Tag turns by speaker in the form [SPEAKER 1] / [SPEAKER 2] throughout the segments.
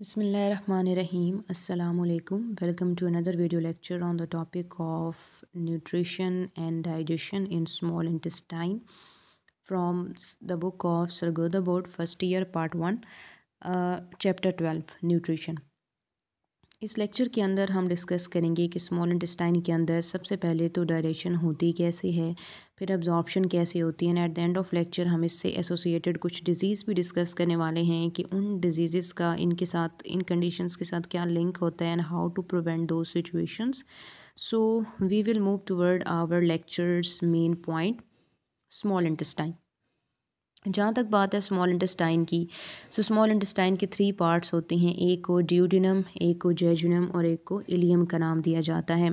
[SPEAKER 1] Bismillahirrahmanirrahim. Assalamu alaikum. Welcome to another video lecture on the topic of nutrition and digestion in small intestine from the book of Sargodha Board, first year, part 1, uh, chapter 12, nutrition. इस lecture के अंदर हम discuss करेंगे कि small intestine के अंदर सबसे पहले तो डायरेक्शन होती कैसे है फिर अब्जॉर्प्शन कैसे होती है at the end of lecture हम इससे एसोसिएटेड कुछ डिजीज़ भी डिस्कस करने वाले हैं कि उन डिजीज़ का इनके साथ इन कंडीशंस के साथ क्या लिंक होता है and how to prevent those situations so we will move toward our lectures main point small intestine जहाँ तक बात है स्मॉल इंटेस्टाइन की सो स्मॉल इंटेस्टाइन के थ्री पार्ट्स होते हैं एक को ड्यूडिनम एक को जेजुनम और एक को इलियम का नाम दिया जाता है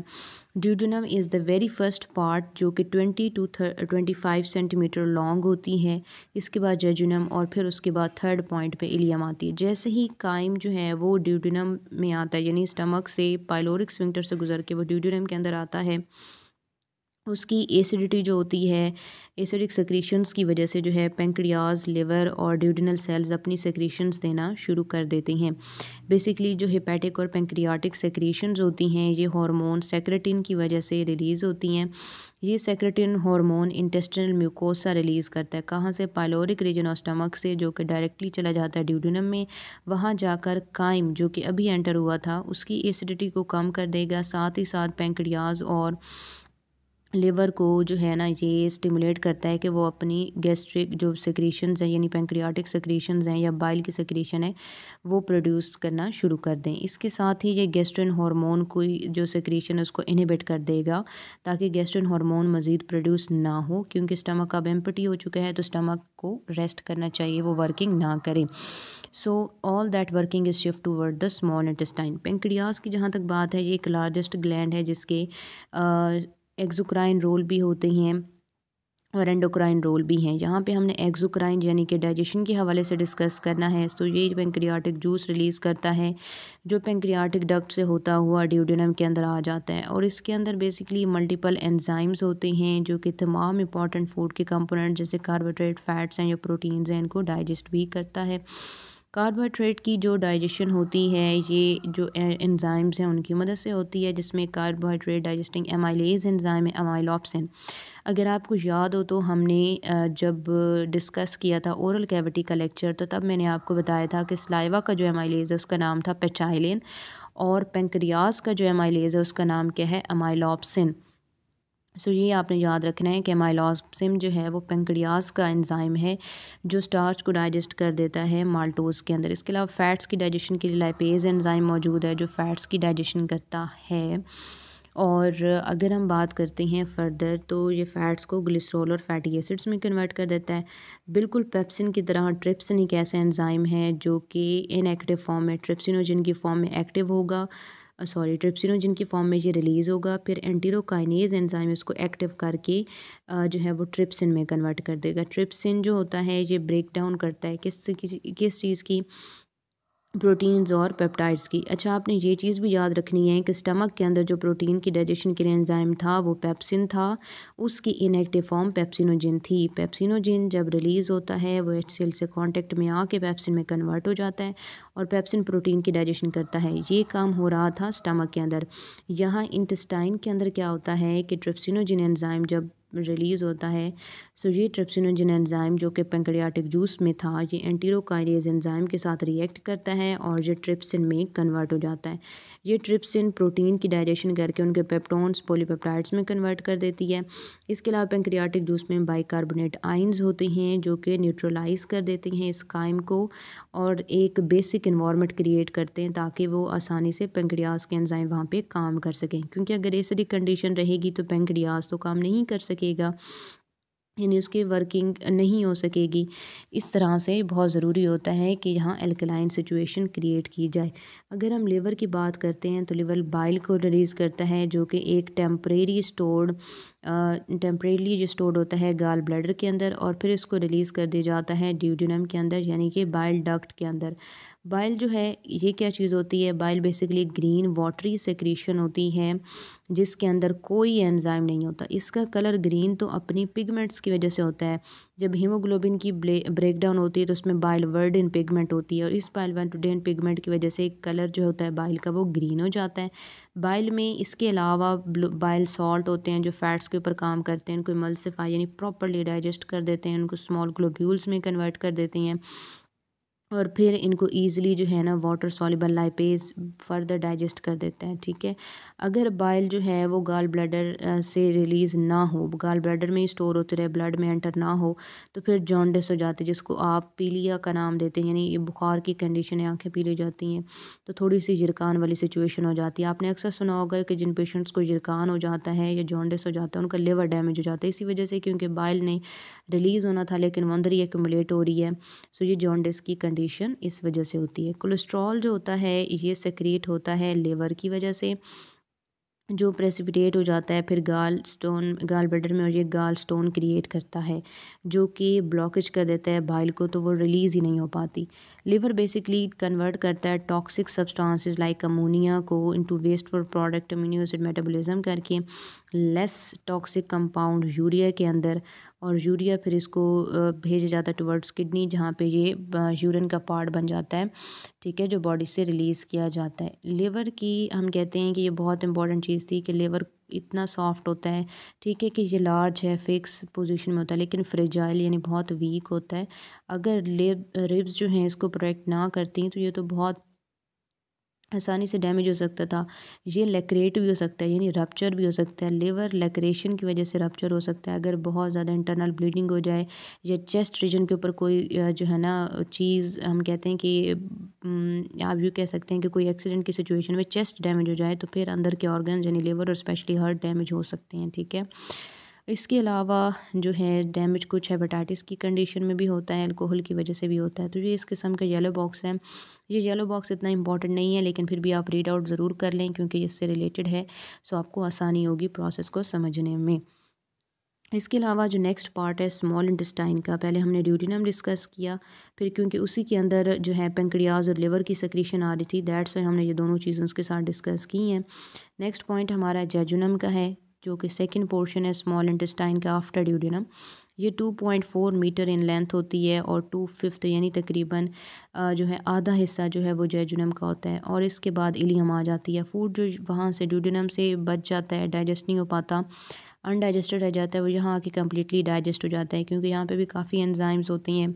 [SPEAKER 1] duodenum is the very first part जो कि twenty two twenty five centimetre long होती है इसके बाद जेजुनम और फिर उसके बाद थर्ड पॉइंट पे इलियम आती है जैसे ही काइम जो है वो ड्यूडिनम में आता है यानी स्टमक से पाइलोरिक स्विंटर से गुजर के वो ड्यूडिनम के अंदर आता है उसकी एसिडिटी जो होती है एसिडिक सक्रीशंस की वजह से जो है पेंक्रियाज लिवर और ड्यूडिनल सेल्स अपनी सक्रीशंस देना शुरू कर देते हैं बेसिकली जो हेपेटिक और पेंक्रियाटिक सक्रीशंस होती हैं ये हार्मोन सेक्रेटिन की वजह से रिलीज़ होती हैं ये secretin hormone intestinal mucosa release करता है कहाँ से पायलोरिक रीजन और स्टमक से जो कि डायरेक्टली चला जाता है ड्यूडिनम में वहाँ जाकर काइम जो कि अभी एंटर हुआ था उसकी एसिडिटी को कम कर देगा साथ ही साथ पेंक्रियाज और लिवर को जो है ना ये स्टिमुलेट करता है कि वो अपनी गैस्ट्रिक जो सेक्रीशंस हैं यानी पेंक्रियाटिक सेक्रीशंस हैं या बाइल की सेक्रीशन है वो प्रोड्यूस करना शुरू कर दें इसके साथ ही ये गैस्ट्रिन हार्मोन कोई जो सेक्रीशन है उसको इनहिबिट कर देगा ताकि गैस्ट्रिन हार्मोन मज़ीद प्रोड्यूस ना हो क्योंकि स्टमक अब एम्पटी हो चुका है तो स्टमक को रेस्ट करना चाहिए वो वर्किंग ना करे so all that working is shift toward the small intestine pancreas की जहाँ तक बात है ये एक लार्जेस्ट ग्लैंड है जिसके एक्जोक्राइन रोल भी होते हैं और एंडोक्राइन रोल भी हैं यहाँ पे हमने एक्जोक्राइन यानी कि डाइजेशन के हवाले से डिस्कस करना है तो ये पेंक्रियाटिक जूस रिलीज़ करता है जो पेंक्रियाटिक डक्ट से होता हुआ ड्यूडिनम के अंदर आ जाता है और इसके अंदर बेसिकली मल्टीपल एंजाइम्स होते हैं जो कि तमाम इंपॉर्टेंट फूड के कंपोनेंट जैसे कार्बोहाइड्रेट फैट्स हैं या प्रोटीन्स हैं इनको डाइजेस्ट भी करता है कार्बोहाइड्रेट की जो डाइजेशन होती है ये जो एंजाइम्स हैं उनकी मदद से होती है जिसमें कार्बोहाइड्रेट डाइजेस्टिंग एमाइलेज एंजाइम है एमाइलॉपसिन अगर आपको याद हो तो हमने जब डिस्कस किया था ओरल कैविटी का लेक्चर तो तब मैंने आपको बताया था कि स्लाइवा का जो एमाइलेज है उसका नाम था पेचाइलिन और पेंक्रियास का जो एमाइलेज है उसका नाम क्या है एमाइलॉप्सिन सो ये आपने याद रखना है कि माइलॉसिम जो है वो पेंकडियास का एंजाइम है जो स्टार्च को डाइजेस्ट कर देता है माल्टोज के अंदर इसके अलावा फ़ैट्स की डाइजेशन के लिए लाइपेज एंजाइम मौजूद है जो फ़ैट्स की डाइजेशन करता है और अगर हम बात करते हैं फर्दर तो ये फ़ैट्स को ग्लिसरॉल और फैटी एसिड्स में कन्वर्ट कर देता है बिल्कुल पेप्सिन की तरह ट्रिप्सिन एक ऐसा एंजाइम है जो कि इनएक्टिव फॉर्म में ट्रिप्सिनोजिन की फॉर्म में एक्टिव होगा सॉरी ट्रिप्सिनो जिनकी फॉर्म में ये रिलीज़ होगा फिर एंटीरोकाइनेज एंजाइम इसको एक्टिव करके जो है वो ट्रिप्सिन में कन्वर्ट कर देगा ट्रिप्सिन जो होता है ये ब्रेक डाउन करता है किस किस किस चीज़ की प्रोटीन्स और पेप्टाइड्स की अच्छा आपने ये चीज़ भी याद रखनी है कि स्टमक के अंदर जो प्रोटीन की डाइजेशन के लिए एंजाइम था वो पेप्सिन था उसकी इनएक्टिव फॉर्म पेप्सिनोजिन थी पेप्सिनोजिन जब रिलीज़ होता है वो एच से कॉन्टेक्ट में आके पेप्सिन में कन्वर्ट हो जाता है और पेप्सिन प्रोटीन की डाइजेशन करता है ये काम हो रहा था स्टमक के अंदर यहाँ इंटस्टाइन के अंदर क्या होता है कि ट्रिप्सिनोजिन एनजाइम जब रिलीज़ होता है सो ये ट्रिप्सिनोजन एंजाइम जो कि पेंक्रियाटिक जूस में था ये एंटीरोकाइनेज एंजाइम के साथ रिएक्ट करता है और ये ट्रिप्सिन में कन्वर्ट हो जाता है ये ट्रिप्सिन प्रोटीन की डाइजेशन करके उनके पेप्टोन्स पोलीपेप्टाइड्स में कन्वर्ट कर देती है इसके अलावा पेंक्रियाटिक जूस में बाइकार्बोनेट आइन्स होते हैं जो कि न्यूट्रलाइज कर देती हैं इस काइम को और एक बेसिक इन्वामेंट क्रिएट करते हैं ताकि वो आसानी से पेंक्रियाज के एंजाइम वहाँ पर काम कर सकें क्योंकि अगर ऐसी कंडीशन रहेगी तो पेंक्रियाज तो काम नहीं कर सकेगा यानी उसकी वर्किंग नहीं हो सकेगी इस तरह से बहुत ज़रूरी होता है कि यहाँ एल्कलाइन सिचुएशन क्रिएट की जाए अगर हम लीवर की बात करते हैं तो लीवर बाइल को रिलीज़ करता है जो कि एक टेम्परेरी स्टोर्ड टेम्परेली जो स्टोर्ड होता है गाल ब्लडर के अंदर और फिर इसको रिलीज़ कर दिया जाता है ड्यूडिनम के अंदर यानी कि बाइल डक्ट के अंदर बाइल जो है ये क्या चीज़ होती है bile basically green watery secretion होती है जिसके अंदर कोई एंजाइम नहीं होता इसका कलर ग्रीन तो अपनी पिगमेंट्स की वजह से होता है जब हीमोग्लोबिन की ब्रेक डाउन होती है तो उसमें बाइल वर्डिन पिगमेंट होती है और इस बाइल वर्डिन पिगमेंट की वजह से कलर जो होता है बाइल का वो ग्रीन हो जाता है बाइल में इसके अलावा बाइल सॉल्ट होते हैं जो फैट्स के ऊपर काम करते हैं उनको मल्सिफाई यानी प्रॉपरली डाइजेस्ट कर देते हैं उनको स्मॉल ग्लोब्यूल्स में कन्वर्ट कर देते हैं और फिर इनको ईज़िली जो है ना water soluble lipase further digest कर देते हैं ठीक है अगर बाइल जो है वो गाल ब्लडर से रिलीज़ ना हो गाल ब्लडर में ही स्टोर होते रहे ब्लड में एंटर ना हो तो फिर जॉन्डिस हो जाते हैं जिसको आप पीलिया का नाम देते हैं यानी ये बुखार की कंडीशन है आँखें पीली जाती हैं तो थोड़ी सी जिरकान वाली सिचुएशन हो जाती है आपने अक्सर सुना होगा कि जिन पेशेंट्स को जिरकान हो जाता है या जॉन्डिस हो जाता है उनका लिवर डैमेज हो जाता है इसी वजह से क्योंकि बाइल ने रिलीज़ होना था लेकिन वंदर ही एकमुलेट हो रही है सो ये जॉन्डिस की कंडीशन इस वजह से होती है कोलेस्ट्रॉल जो होता है ये सक्रिएट होता है लेवर की वजह से जो प्रेसिपिटेट हो जाता है फिर गाल स्टोन गाल ब्लडर में और ये गाल स्टोन क्रिएट करता है जो कि ब्लॉकेज कर देता है बाइल को तो वो रिलीज़ ही नहीं हो पाती लिवर बेसिकली कन्वर्ट करता है टॉक्सिक सब्सटेंसेस लाइक अमोनिया को into waste for product amino metabolism करके लेस टॉक्सिक कंपाउंड यूरिया के अंदर और यूरिया फिर इसको भेजा जाता है टुवर्ड्स किडनी जहाँ पे ये यूरिन का पार्ट बन जाता है ठीक है जो बॉडी से रिलीज़ किया जाता है लीवर की हम कहते हैं कि ये बहुत इंपॉर्टेंट चीज़ थी कि लीवर इतना सॉफ्ट होता है ठीक है कि ये लार्ज है फिक्स पोजीशन में होता है लेकिन फ्रिजाइल यानी बहुत वीक होता है अगर रिब्स जो हैं इसको प्रोटेक्ट ना करती हैं तो ये तो बहुत आसानी से डैमेज हो सकता था ये लेक्रेट भी हो सकता है यानी रपच्चर भी हो सकता है लेवर लेक्रेशन की वजह से रपच्चर हो सकता है अगर बहुत ज़्यादा इंटरनल ब्लीडिंग हो जाए या चेस्ट रीजन के ऊपर कोई जो है ना चीज़ हम कहते हैं कि आप यूँ कह सकते हैं कि कोई एक्सीडेंट की सिचुएशन में चेस्ट डैमेज हो जाए तो फिर अंदर के ऑर्गन यानी लेवर और स्पेशली हार्ट डैमेज हो सकते हैं ठीक है इसके अलावा जो है डैमेज कुछ हेपेटाइटिस की कंडीशन में भी होता है अल्कोहल की वजह से भी होता है तो ये इस किस्म का येलो बॉक्स है ये येलो बॉक्स इतना इंपॉर्टेंट नहीं है लेकिन फिर भी आप रीड आउट ज़रूर कर लें क्योंकि इससे रिलेटेड है सो आपको आसानी होगी प्रोसेस को समझने में इसके अलावा जो नेक्स्ट पार्ट है स्मॉल इंटेस्टाइन का पहले हमने ड्यूटिनम डिस्कस किया फिर क्योंकि उसी के अंदर जो है पेंक्रियाज और लिवर की सक्रीशन आ रही थी दैट्स वाई हमने ये दोनों चीज़ें उसके साथ डिस्कस की हैं नेक्स्ट पॉइंट हमारा जेजुनम का है जो कि सेकंड पोर्शन है स्मॉल इंटेस्टाइन का आफ्टर ड्यूडिनम ये two point four metre in length होती है और टू फिफ्थ यानी तकरीबन जो है आधा हिस्सा जो है वो जैजुनम का होता है और इसके बाद इलियम आ जाती है फूड जो वहाँ से ड्यूडिनम से बच जाता है डाइजेस्ट नहीं हो पाता अनडाइजेस्टेड रह जाता है वो यहाँ आके कम्प्लीटली डाइजेस्ट हो जाता है क्योंकि यहाँ पर भी काफ़ी एनजाइम्स होती हैं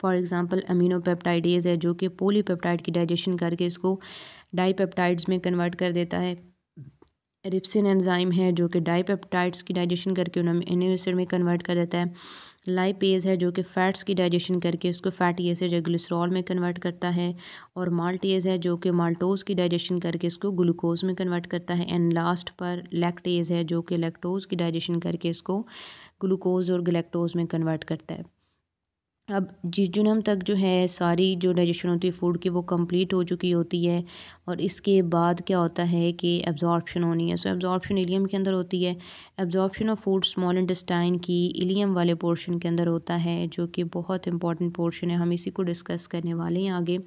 [SPEAKER 1] फॉर एग्ज़ाम्पल अमीनोपेप्टाइडेज है जो कि पोलीपेप्टाइड की डाइजेशन करके इसको डाईपेप्टाइड्स में कन्वर्ट कर देता है एरिप्सिन एंजाइम है जो कि डाईपेप्टाइड्स की डाइजेशन करके उन्हें एमिनो एसिड में कन्वर्ट कर देता है लाइपेज है जो कि फ़ैट्स की डाइजेशन करके उसको फैटी एसिड या ग्लिसरॉल में कन्वर्ट करता है और माल्टेज है जो कि माल्टोज़ की डाइजेशन करके इसको ग्लूकोज में कन्वर्ट करता है एंड लास्ट पर लैक्टेज है जो कि लैक्टोज़ की डाइजेशन करके इसको ग्लूकोज और गलेक्टोज में कन्वर्ट करता है अब जिजुनम तक जो है सारी जो डाइजेशन होती है फूड की वो कंप्लीट हो चुकी होती है और इसके बाद क्या होता है कि एब्जॉर्प्शन होनी है सो एब्जॉर्प्शन इलियम के अंदर होती है absorption of food small intestine की इलियम वाले पोर्शन के अंदर होता है जो कि बहुत इंपॉर्टेंट पोर्शन है हम इसी को डिस्कस करने वाले हैं आगे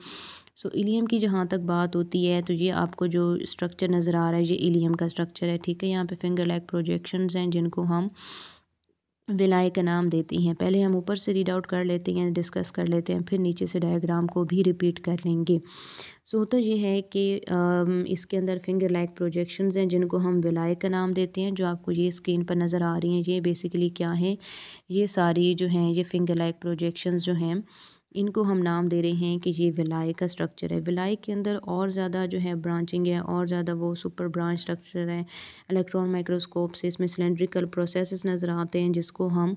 [SPEAKER 1] सो इलियम की जहाँ तक बात होती है तो ये आपको जो स्ट्रक्चर नज़र आ रहा है ये इलियम का स्ट्रक्चर है ठीक है यहाँ पे फिंगर लैग प्रोजेक्शन हैं जिनको हम विलाय का नाम देती हैं पहले हम ऊपर से रीड आउट कर लेते हैं डिस्कस कर लेते हैं फिर नीचे से डायग्राम को भी रिपीट कर लेंगे सो तो होता ये है कि इसके अंदर फिंगर लाइक प्रोजेक्शंस हैं जिनको हम विलाय का नाम देते हैं जो आपको ये स्क्रीन पर नज़र आ रही हैं ये बेसिकली क्या हैं ये सारी जो हैं ये फिंगर लाइक प्रोजेक्शन जो हैं इनको हम नाम दे रहे हैं कि ये विलाय का स्ट्रक्चर है विलाय के अंदर और ज़्यादा जो है ब्रांचिंग है और ज़्यादा वो सुपर ब्रांच स्ट्रक्चर है इलेक्ट्रॉन माइक्रोस्कोप से इसमें सिलेंड्रिकल प्रोसेस नज़र आते हैं जिसको हम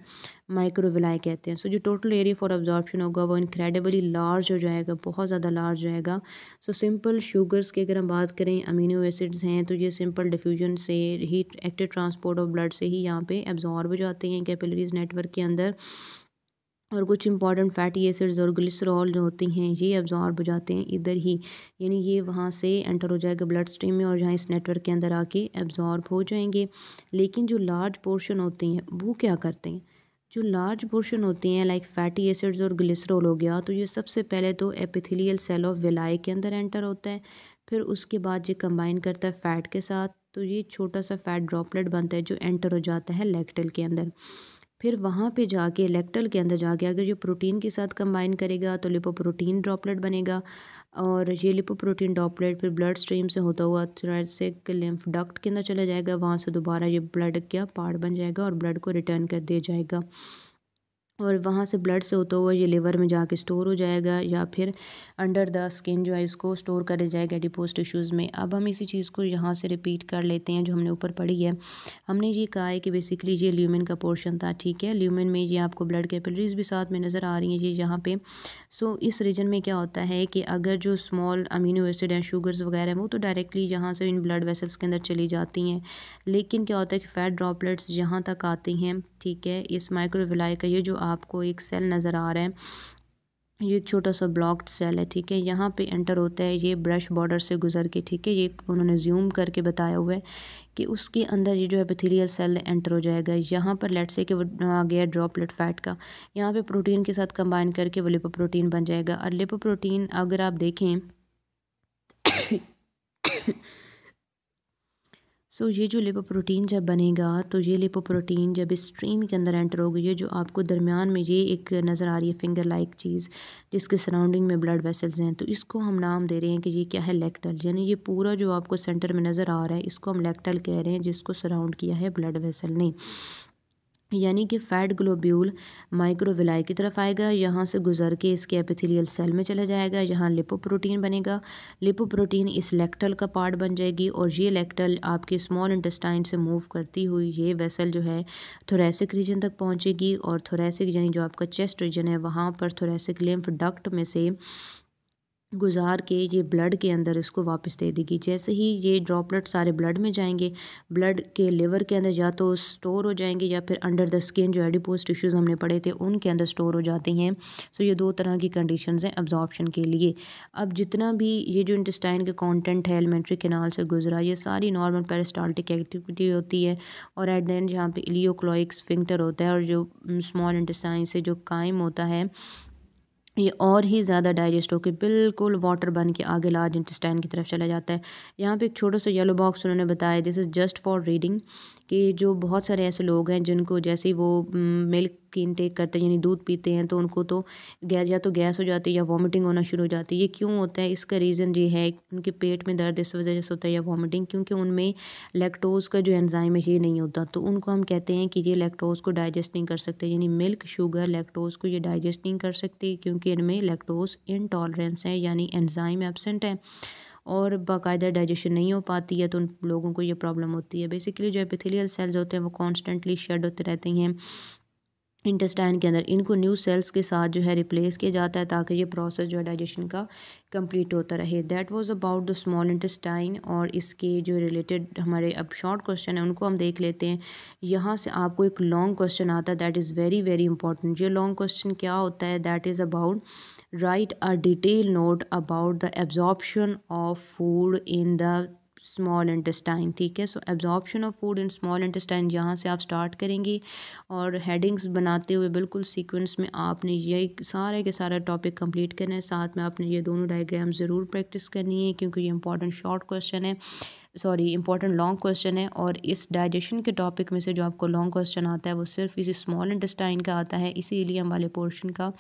[SPEAKER 1] माइक्रोविलाय कहते हैं सो so, जो टोटल एरिया फॉर ऑब्जॉर्प्शन होगा वो इनक्रेडिबली लार्ज हो जाएगा बहुत ज़्यादा लार्ज जाएगा सो सिंपल शुगर्स की अगर हम बात करें अमीनो एसिड्स हैं तो ये सिंपल डिफ्यूजन से ही एक्टिव ट्रांसपोर्ट ऑफ ब्लड से ही यहाँ पे एब्जॉर्ब हो जाते हैं कैपिलरीज नेटवर्क के अंदर और कुछ इंपॉर्टेंट फैटी एसिड्स और ग्लिसरॉल जो होती हैं ये अब्जॉर्ब हो जाते हैं इधर ही यानी ये वहाँ से एंटर हो जाएगा ब्लड स्ट्रीम में और जहाँ इस नेटवर्क के अंदर आके एब्जॉर्ब हो जाएंगे लेकिन जो लार्ज पोर्शन होते हैं वो क्या करते हैं जो लार्ज पोर्शन होते हैं लाइक फैटी एसिड्स और ग्लिसरॉल हो गया तो ये सबसे पहले तो एपिथिलियल सेल ऑफ विलाय के अंदर एंटर होता है फिर उसके बाद ये कंबाइन करता है फ़ैट के साथ तो ये छोटा सा फैट ड्रॉपलेट बनता है जो एंटर हो जाता है लैक्टल के अंदर फिर वहाँ पे जाके इलेक्ट्रल के अंदर जाके अगर ये प्रोटीन के साथ कंबाइन करेगा तो लिपोप्रोटीन ड्रॉपलेट बनेगा और ये लिपोप्रोटीन ड्रॉपलेट फिर ब्लड स्ट्रीम से होता हुआ से लिम्फ डक्ट के अंदर चला जाएगा वहाँ से दोबारा ये ब्लड का पार्ट बन जाएगा और ब्लड को रिटर्न कर दिया जाएगा और वहाँ से ब्लड से होता हुआ ये लिवर में जाके स्टोर हो जाएगा या फिर अंडर द स्किन जो है इसको स्टोर दिया जाएगा डिपोज टिश्यूज़ में अब हम इसी चीज़ को यहाँ से रिपीट कर लेते हैं जो हमने ऊपर पढ़ी है हमने ये कहा है कि बेसिकली ये ल्यूमिन का पोर्शन था ठीक है ल्यूमिन में ये आपको ब्लड कैपिलरीज भी साथ में नज़र आ रही हैं ये यहाँ पर सो इस रीजन में क्या होता है कि अगर जो स्मॉल अमीनो एसिड हैं शुगर्स वगैरह वो तो डायरेक्टली यहाँ से इन ब्लड वेसल्स के अंदर चली जाती हैं लेकिन क्या होता है कि फ़ैट ड्रॉपलेट्स यहाँ तक आती हैं ठीक है इस माइक्रोविलाई का ये जो आपको एक सेल नज़र आ रहा है ये एक छोटा सा ब्लॉक्ड सेल है ठीक है यहाँ पे एंटर होता है ये ब्रश बॉर्डर से गुजर के ठीक है ये उन्होंने जूम करके बताया हुआ है कि उसके अंदर ये जो एपिथेलियल सेल एंटर हो जाएगा यहाँ पर लेट से कि वो आ गया ड्रॉपलेट फैट का यहाँ पे प्रोटीन के साथ कंबाइन करके वो लिपो प्रोटीन बन जाएगा और लिपो प्रोटीन अगर आप देखें सो so, ये जो लिपोप्रोटीन जब बनेगा तो ये लिपोप्रोटीन जब इस स्ट्रीम के अंदर एंटर हो गई है जो आपको दरमियान में ये एक नज़र आ रही है फिंगर लाइक चीज़ जिसके सराउंडिंग में ब्लड वेसल्स हैं तो इसको हम नाम दे रहे हैं कि ये क्या है लेक्टल यानी ये पूरा जो आपको सेंटर में नज़र आ रहा है इसको हम लेक्टल कह रहे हैं जिसको सराउंड किया है ब्लड वेसल ने यानी कि फैट ग्लोब्यूल माइक्रोविलाई की तरफ आएगा यहाँ से गुजर के इसके एपिथेलियल सेल में चला जाएगा यहाँ लिपोप्रोटीन बनेगा लिपोप्रोटीन इस लेक्टल का पार्ट बन जाएगी और ये लेक्टल आपके स्मॉल इंटेस्टाइन से मूव करती हुई ये वेसल जो है थोरेसिक रीजन तक पहुँचेगी और थोरेसिक यानी जो आपका चेस्ट रीजन है वहाँ पर थोरेसिक लिम्फ डक्ट में से गुजार के ये ब्लड के अंदर इसको वापस दे देगी जैसे ही ये ड्रॉपलेट सारे ब्लड में जाएंगे ब्लड के लिवर के अंदर या तो स्टोर हो जाएंगे या फिर अंडर द स्किन जो एडिपोज टिश्यूज़ हमने पढ़े थे उनके अंदर स्टोर हो जाते हैं सो ये दो तरह की कंडीशन हैं अब्जॉर्बशन के लिए अब जितना भी ये जो इंटस्टाइन के कॉन्टेंट है एलिमेंट्री केनाल से गुजरा ये सारी नॉर्मल पेरिस्टाल्टिक एक्टिविटी होती है और एट एंड जहाँ पर इलियोक्लोइक फिंगटर होता है और जो स्मॉल mm, इंटस्टाइन से जो कायम होता है ये और ही ज़्यादा डाइजेस्ट होकर बिल्कुल वाटर बन के आगे लार्ज इंटेस्टाइन की तरफ चला जाता है यहाँ पे एक छोटा सा येलो बॉक्स उन्होंने बताया this is just for reading कि जो बहुत सारे ऐसे लोग हैं जिनको जैसे ही वो मिल्क mm, की इनटेक करते हैं यानी दूध पीते हैं तो उनको तो गैस या तो गैस हो जाती है या वॉमिटिंग होना शुरू हो जाती है ये क्यों होता है इसका रीज़न ये है उनके पेट में दर्द इस वजह से होता है या वॉमिटिंग क्योंकि उनमें लेक्टोज का जो एनजाइम है ये नहीं होता तो उनको हम कहते हैं कि ये लेक्टोज को डाइजेस्ट नहीं कर सकते यानी मिल्क शुगर लेक्टोज को ये डाइजेस्ट नहीं कर सकते क्योंकि इनमें लेक्टोज इनटॉलरेंस है यानी एनजाइम एबसेंट है और बाकायदा डाइजेशन नहीं हो पाती है तो उन लोगों को ये प्रॉब्लम होती है बेसिकली जो एपिथेलियल सेल्स होते हैं वो कॉन्स्टेंटली शेड होते रहते हैं इंटेस्टाइन के अंदर इनको न्यू सेल्स के साथ जो है रिप्लेस किया जाता है ताकि ये प्रोसेस जो है डाइजेशन का कंप्लीट होता रहे that was about the small intestine और इसके जो रिलेटेड हमारे अब शॉर्ट क्वेश्चन है उनको हम देख लेते हैं यहाँ से आपको एक लॉन्ग क्वेश्चन आता है that is very very important ये लॉन्ग क्वेश्चन क्या होता है that is about write a detail note about the absorption of food in the small intestine ठीक है so absorption of food in small intestine यहाँ से आप स्टार्ट करेंगी और हेडिंग्स बनाते हुए बिल्कुल सीक्वेंस में आपने ये सारे के सारा टॉपिक कंप्लीट करना है साथ में आपने ये दोनों डायग्राम ज़रूर प्रैक्टिस करनी है क्योंकि ये इंपॉर्टेंट शॉर्ट क्वेश्चन है सॉरी इंपॉर्टेंट लॉन्ग क्वेश्चन है और इस डाइजेशन के टॉपिक में से जो आपको लॉन्ग क्वेश्चन आता है वो सिर्फ इसी स्मॉल इंटेस्टाइन का आता है इसीलिए हम वाले पोर्शन का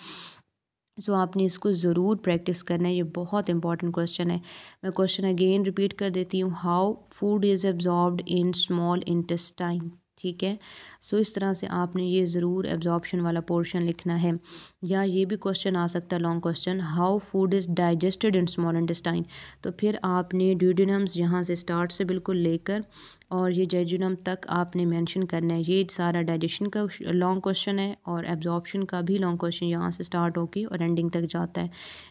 [SPEAKER 1] सो आपने इसको ज़रूर प्रैक्टिस करना है ये बहुत इंपॉर्टेंट क्वेश्चन है मैं क्वेश्चन अगेन रिपीट कर देती हूँ how food is absorb in small intestine ठीक है सो इस तरह से आपने ये ज़रूर एब्जॉर्बशन वाला पोर्शन लिखना है या ये भी क्वेश्चन आ सकता है long question how food is digested in small intestine तो फिर आपने ड्यूडिनम्स यहाँ से स्टार्ट से बिल्कुल लेकर और ये जेजुनम तक आपने मेंशन करना है ये सारा डाइजेशन का लॉन्ग क्वेश्चन है और एब्जॉर्बशन का भी लॉन्ग क्वेश्चन यहाँ से स्टार्ट होगी और एंडिंग तक जाता है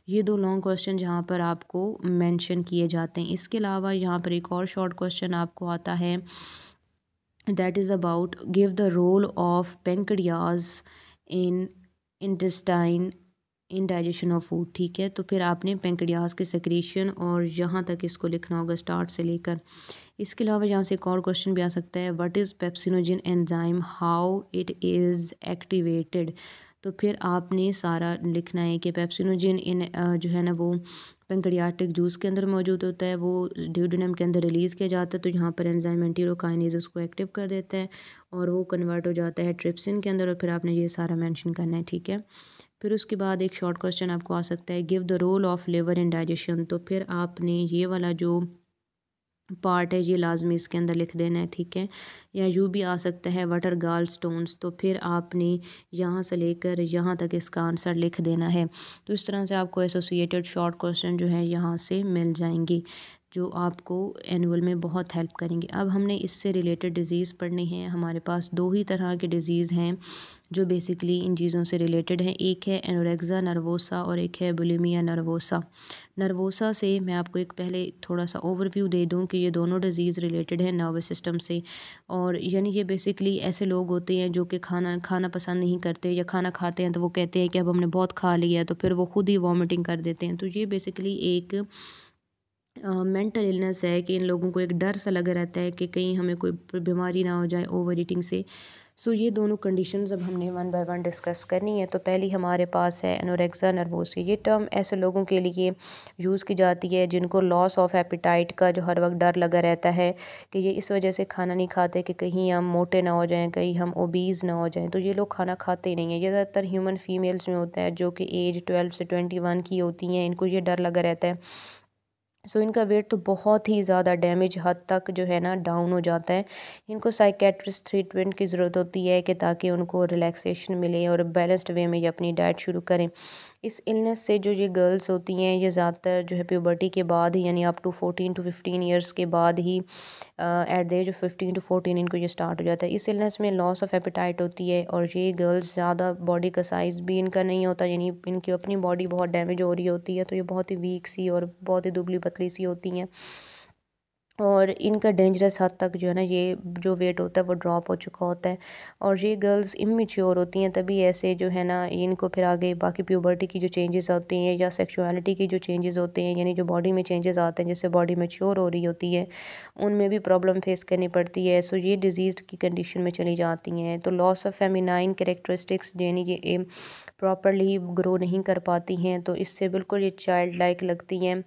[SPEAKER 1] ये दो लॉन्ग क्वेश्चन जहाँ पर आपको मेंशन किए जाते हैं इसके अलावा यहाँ पर एक और शॉर्ट क्वेश्चन आपको आता है that is about give the role of pancreas in intestine in digestion of food ठीक है तो फिर आपने पेंकडियाज के सेक्रेशन और यहाँ तक इसको लिखना होगा स्टार्ट से लेकर इसके अलावा यहाँ से एक और क्वेश्चन भी आ सकता है what is pepsinogen enzyme how it is activated तो फिर आपने सारा लिखना है कि पेप्सिनोजिन इन जो है ना वो पेंकडियाटिक जूस के अंदर मौजूद होता है वो ड्यूडनम के अंदर रिलीज़ किया जाता है तो यहाँ पर एंजाइम एंटीरोकाइनेज उसको एक्टिव कर देता है और वो कन्वर्ट हो जाता है ट्रिप्सिन के अंदर और फिर आपने ये सारा मैंशन करना है ठीक है फिर उसके बाद एक शॉर्ट क्वेश्चन आपको आ सकता है give the role of liver in digestion तो फिर आपने ये वाला जो पार्ट है ये लाजमी इसके अंदर लिख देना है ठीक है या यू भी आ सकता है वाटर गाल स्टोन्स तो फिर आपने यहाँ से लेकर यहाँ तक इसका आंसर लिख देना है तो इस तरह से आपको एसोसिएटेड शॉर्ट क्वेश्चन जो है यहाँ से मिल जाएंगी जो आपको एनुअल में बहुत हेल्प करेंगे अब हमने इससे रिलेटेड डिज़ीज़ पढ़नी है हमारे पास दो ही तरह के डिज़ीज़ हैं जो बेसिकली इन चीज़ों से रिलेटेड हैं एक है एनोरेक्ज़ा नर्वोसा और एक है बुलिमिया नर्वोसा नर्वोसा से मैं आपको एक पहले थोड़ा सा ओवरव्यू दे दूं कि ये दोनों डिज़ीज़ रिलेटेड हैं नर्वस सिस्टम से और यानी ये बेसिकली ऐसे लोग होते हैं जो कि खाना खाना पसंद नहीं करते या खाना खाते हैं तो वो कहते हैं कि अब हमने बहुत खा लिया तो फिर वो खुद ही वॉमिटिंग कर देते हैं तो ये बेसिकली एक मेंटल इलनेस है कि इन लोगों को एक डर सा लगा रहता है कि कहीं हमें कोई बीमारी ना हो जाए ओवर ईटिंग से सो ये दोनों कंडीशंस अब हमने वन बाय वन डिस्कस करनी है तो पहली हमारे पास है एनोरेक्सा नर्वोस ये टर्म ऐसे लोगों के लिए यूज़ की जाती है जिनको लॉस ऑफ एपिटाइट का जो हर वक्त डर लगा रहता है कि ये इस वजह से खाना नहीं खाते कि कहीं हम मोटे ना हो जाएं कहीं हम ओबीज़ ना हो जाएं तो ये लोग खाना खाते ही नहीं है ये ज़्यादातर ह्यूमन फीमेल्स में होता है जो कि एज ट्वेल्व से ट्वेंटी वन की होती हैं इनको ये डर लगा रहता है सो इनका वेट तो बहुत ही ज़्यादा डैमेज हद तक जो है ना डाउन हो जाता है इनको साइकेट्रिस्ट ट्रीटमेंट की ज़रूरत होती है कि ताकि उनको रिलैक्सेशन मिले और बैलेंस्ड वे में ये अपनी डाइट शुरू करें इस इलनेस से जो ये गर्ल्स होती हैं ये ज़्यादातर जो है प्यूबर्टी के बाद ही यानी up to fourteen to fifteen years के बाद ही at the age of fifteen to fourteen इनको ये स्टार्ट हो जाता है इस इलनेस में लॉस ऑफ एपिटाइट होती है और ये गर्ल्स ज़्यादा बॉडी का साइज़ भी इनका नहीं होता यानी इनकी अपनी बॉडी बहुत डैमेज हो रही होती है तो ये बहुत ही वीक सी और बहुत ही दुबली पतली सी होती हैं और इनका डेंजरस हद तक जो है ना ये जो वेट होता है वो ड्रॉप हो चुका होता है और ये गर्ल्स इमेच्योर होती हैं तभी ऐसे जो है ना इनको फिर आगे बाकी प्यूबर्टी की जो चेंजेस होती हैं या सेक्सुअलिटी की जो चेंजेस होते हैं यानी जो बॉडी में चेंजेस आते हैं जिससे बॉडी मेच्योर हो रही होती है उनमें भी प्रॉब्लम फेस करनी पड़ती है सो ये डिजीज़ की कंडीशन में चली जाती हैं तो लॉस ऑफ फेमिनाइन करेक्टरिस्टिक्स यानी ये प्रॉपरली ग्रो नहीं कर पाती हैं तो इससे बिल्कुल ये चाइल्ड लाइक लगती हैं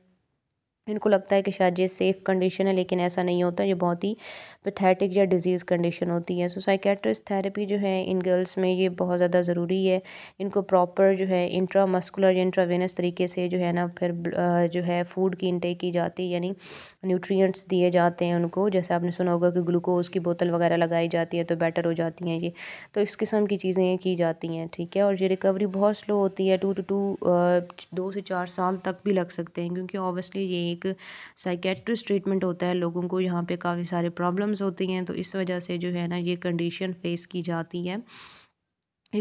[SPEAKER 1] इनको लगता है कि शायद ये सेफ़ कंडीशन है लेकिन ऐसा नहीं होता ये बहुत ही पैथेटिक या डिजीज़ कंडीशन होती है सो साइकेट्रिस्ट थेरेपी जो है इन गर्ल्स में ये बहुत ज़्यादा ज़रूरी है इनको प्रॉपर जो है इंट्रा मस्कुलर या इंट्रावेनस तरीके से जो है ना फिर जो है फूड की इनटेक की जाती है यानी न्यूट्रियट्स दिए जाते हैं उनको जैसे आपने सुना होगा कि ग्लूकोज की बोतल वगैरह लगाई जाती है तो बेटर हो जाती हैं ये तो इस किस्म की चीज़ें की जाती हैं ठीक है और ये रिकवरी बहुत स्लो होती है टू टू टू दो से चार साल तक भी लग सकते हैं क्योंकि ऑब्वियसली ये एक साइकेट्रिस ट्रीटमेंट होता है लोगों को यहाँ पे काफ़ी सारे प्रॉब्लम्स होती हैं तो इस वजह से जो है ना ये कंडीशन फेस की जाती है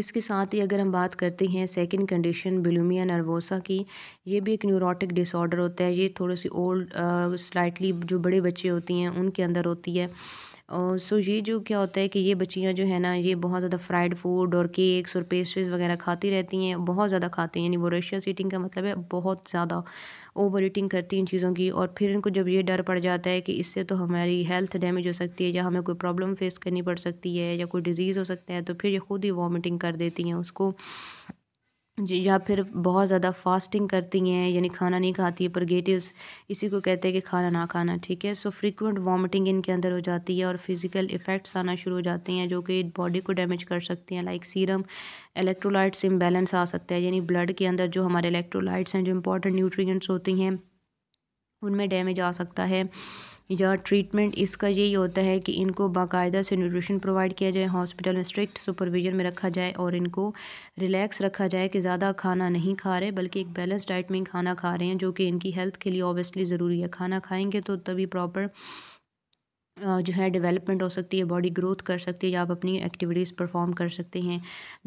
[SPEAKER 1] इसके साथ ही अगर हम बात करते हैं सेकंड कंडीशन बिलूमिया नर्वोसा की ये भी एक न्यूरोटिक डिसऑर्डर होता है ये थोड़ी सी ओल्ड स्लाइटली जो बड़े बच्चे होती हैं उनके अंदर होती है और सो ये जो क्या होता है कि ये बच्चियाँ जो है ना ये बहुत ज़्यादा फ्राइड फूड और केक्स और पेस्ट्रीज़ वगैरह खाती रहती हैं बहुत ज़्यादा खाती हैं यानी वो रशियस ईटिंग का मतलब है बहुत ज़्यादा ओवर ईटिंग करती हैं चीज़ों की और फिर इनको जब ये डर पड़ जाता है कि इससे तो हमारी हेल्थ डैमेज हो सकती है या हमें कोई प्रॉब्लम फेस करनी पड़ सकती है या कोई डिज़ीज़ हो सकता है तो फिर ये खुद ही वॉमिटिंग कर देती हैं उसको या फिर बहुत ज़्यादा फ़ास्टिंग करती हैं यानी खाना नहीं खाती है प्रगेटिव्स इसी को कहते हैं कि खाना ना खाना ठीक है सो फ्रीक्वेंट वॉमिटिंग इनके अंदर हो जाती है और फिज़िकल इफ़ेक्ट्स आना शुरू हो जाते हैं जो कि बॉडी को डैमेज कर सकते हैं लाइक सीरम इलेक्ट्रोलाइट्स इम्बेलेंस आ सकता है यानी ब्लड के अंदर जो हमारे इलेक्ट्रोलाइट्स हैं जो इंपॉर्टेंट न्यूट्रीनस होती हैं उनमें डैमेज आ सकता है या ट्रीटमेंट इसका यही होता है कि इनको बाकायदा से न्यूट्रिशन प्रोवाइड किया जाए हॉस्पिटल में स्ट्रिक्ट सुपरविजन में रखा जाए और इनको रिलैक्स रखा जाए कि ज़्यादा खाना नहीं खा रहे बल्कि एक बैलेंस डाइट में खाना खा रहे हैं जो कि इनकी हेल्थ के लिए ऑब्वियसली ज़रूरी है खाना खाएँगे तो तभी प्रॉपर जो है डेवलपमेंट हो सकती है बॉडी ग्रोथ कर सकती है या आप अपनी एक्टिविटीज़ परफॉर्म कर सकते हैं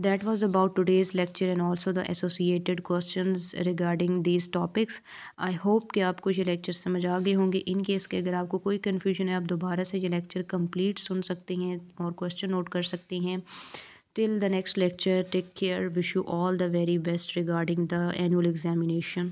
[SPEAKER 1] that was about today's lecture and also the associated questions regarding these topics I hope कि आपको ये लेक्चर समझ आ गए होंगे इन केस के अगर आपको कोई कन्फ्यूजन है आप दोबारा से ये लेक्चर कम्प्लीट सुन सकते हैं और क्वेश्चन नोट कर सकते हैं till the next lecture take care wish you all the very best regarding the annual examination